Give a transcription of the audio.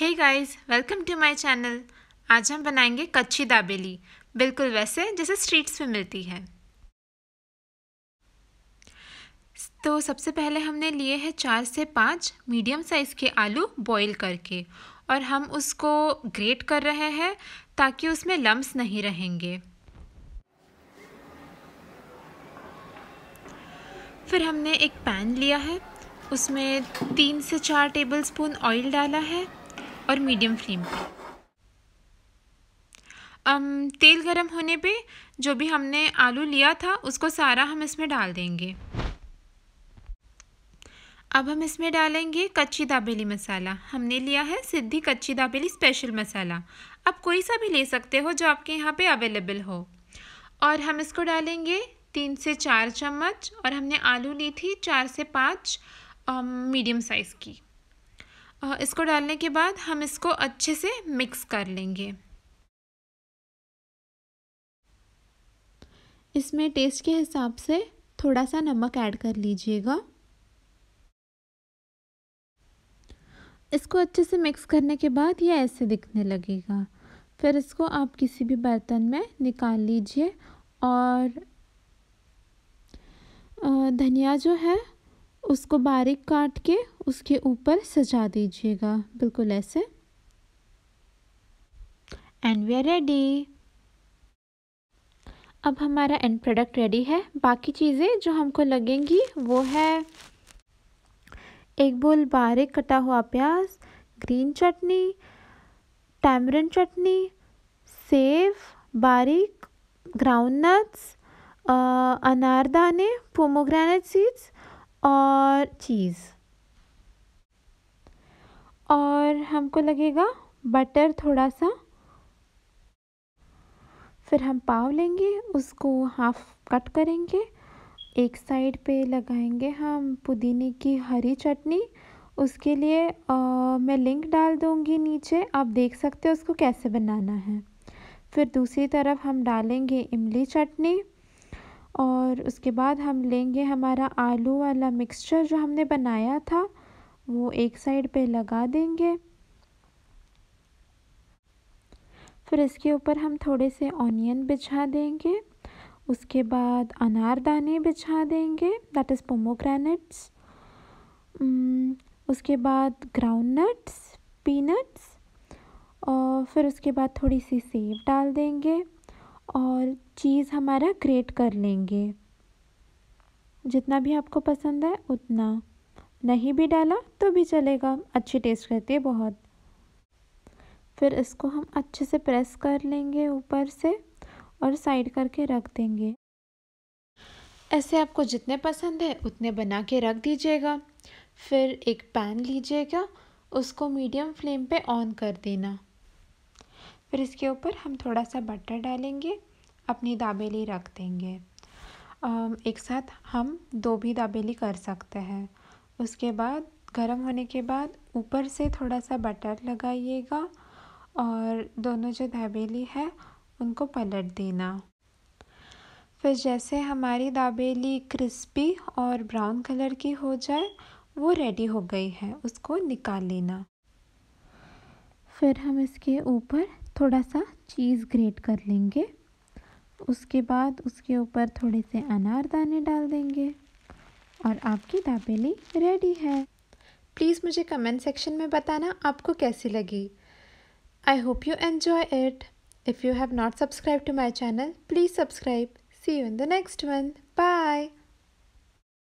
hey guys welcome to my channel आज हम बनाएंगे कच्ची दाबेली बिल्कुल वैसे जैसे स्ट्रीट्स में मिलती है तो सबसे पहले हमने लिए हैं चार से पाँच मीडियम साइज़ के आलू बॉईल करके और हम उसको ग्रेट कर रहे हैं ताकि उसमें लम्स नहीं रहेंगे फिर हमने एक पैन लिया है उसमें तीन से चार टेबलस्पून ऑयल डाला है और मीडियम फ्लेम पे अम, तेल गरम होने पे जो भी हमने आलू लिया था उसको सारा हम इसमें डाल देंगे अब हम इसमें डालेंगे कच्ची दाबेली मसाला हमने लिया है सिद्धि कच्ची दाबेली स्पेशल मसाला आप कोई सा भी ले सकते हो जो आपके यहाँ पे अवेलेबल हो और हम इसको डालेंगे तीन से चार चम्मच और हमने आलू ली थी चार से पाँच मीडियम साइज़ की इसको डालने के बाद हम इसको अच्छे से मिक्स कर लेंगे इसमें टेस्ट के हिसाब से थोड़ा सा नमक ऐड कर लीजिएगा इसको अच्छे से मिक्स करने के बाद ये ऐसे दिखने लगेगा फिर इसको आप किसी भी बर्तन में निकाल लीजिए और धनिया जो है उसको बारीक काट के उसके ऊपर सजा दीजिएगा बिल्कुल ऐसे एंड वी आर रेडी अब हमारा एंड प्रोडक्ट रेडी है बाकी चीज़ें जो हमको लगेंगी वो है एक बोल बारीक कटा हुआ प्याज ग्रीन चटनी टैमरन चटनी सेव बारीक ग्राउंड नट्स अनारदाने पोमोग्रेनेट सीड्स और चीज़ और हमको लगेगा बटर थोड़ा सा फिर हम पाव लेंगे उसको हाफ कट करेंगे एक साइड पे लगाएंगे हम पुदीने की हरी चटनी उसके लिए आ, मैं लिंक डाल दूँगी नीचे आप देख सकते हो उसको कैसे बनाना है फिर दूसरी तरफ हम डालेंगे इमली चटनी और उसके बाद हम लेंगे हमारा आलू वाला मिक्सचर जो हमने बनाया था वो एक साइड पे लगा देंगे फिर इसके ऊपर हम थोड़े से ऑनियन बिछा देंगे उसके बाद अनारदाने बिछा देंगे दैट इज़ पोमोग्रेनट्स उसके बाद ग्राउंड नट्स पीनट्स और फिर उसके बाद थोड़ी सी सेव डाल देंगे और चीज़ हमारा ग्रेट कर लेंगे जितना भी आपको पसंद है उतना नहीं भी डाला तो भी चलेगा अच्छी टेस्ट करती है बहुत फिर इसको हम अच्छे से प्रेस कर लेंगे ऊपर से और साइड करके रख देंगे ऐसे आपको जितने पसंद है उतने बना के रख दीजिएगा फिर एक पैन लीजिएगा उसको मीडियम फ्लेम पे ऑन कर देना फिर इसके ऊपर हम थोड़ा सा बटर डालेंगे अपनी दाबेली रख देंगे एक साथ हम दो भी दाबेली कर सकते हैं उसके बाद गर्म होने के बाद ऊपर से थोड़ा सा बटर लगाइएगा और दोनों जो दाबेली है उनको पलट देना फिर जैसे हमारी दाबेली क्रिस्पी और ब्राउन कलर की हो जाए वो रेडी हो गई है उसको निकाल लेना फिर हम इसके ऊपर थोड़ा सा चीज़ ग्रेट कर लेंगे उसके बाद उसके ऊपर थोड़े से अनारदाने डाल देंगे और आपकी दाबेली रेडी है प्लीज़ मुझे कमेंट सेक्शन में बताना आपको कैसी लगी I hope you enjoy it if you have not subscribe to my channel please subscribe see you in the next one bye